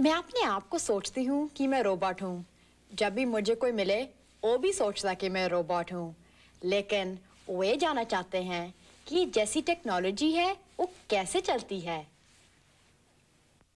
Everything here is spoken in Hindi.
मैं अपने आप को सोचती हूँ कि मैं रोबोट हूँ जब भी मुझे कोई मिले वो भी सोचता कि मैं रोबोट हूँ लेकिन वे जाना चाहते हैं कि जैसी टेक्नोलॉजी है वो कैसे चलती है